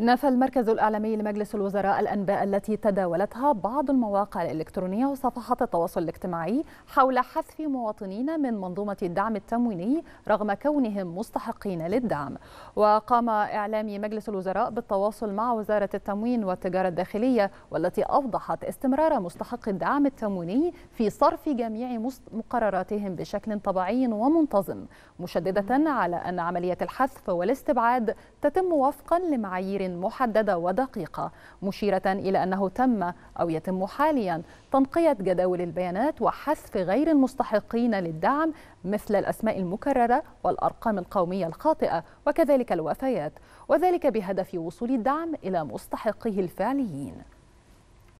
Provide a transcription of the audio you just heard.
نفى المركز الإعلامي لمجلس الوزراء الأنباء التي تداولتها بعض المواقع الإلكترونية وصفحات التواصل الاجتماعي حول حذف مواطنين من منظومة الدعم التمويني رغم كونهم مستحقين للدعم وقام إعلامي مجلس الوزراء بالتواصل مع وزارة التموين والتجارة الداخلية والتي أوضحت استمرار مستحق الدعم التمويني في صرف جميع مقرراتهم بشكل طبيعي ومنتظم مشددة على أن عملية الحذف والاستبعاد تتم وفقا لمعايير محددة ودقيقة مشيرة إلى أنه تم أو يتم حاليا تنقية جداول البيانات وحذف غير المستحقين للدعم مثل الأسماء المكررة والأرقام القومية الخاطئة وكذلك الوفيات وذلك بهدف وصول الدعم إلى مستحقيه الفعليين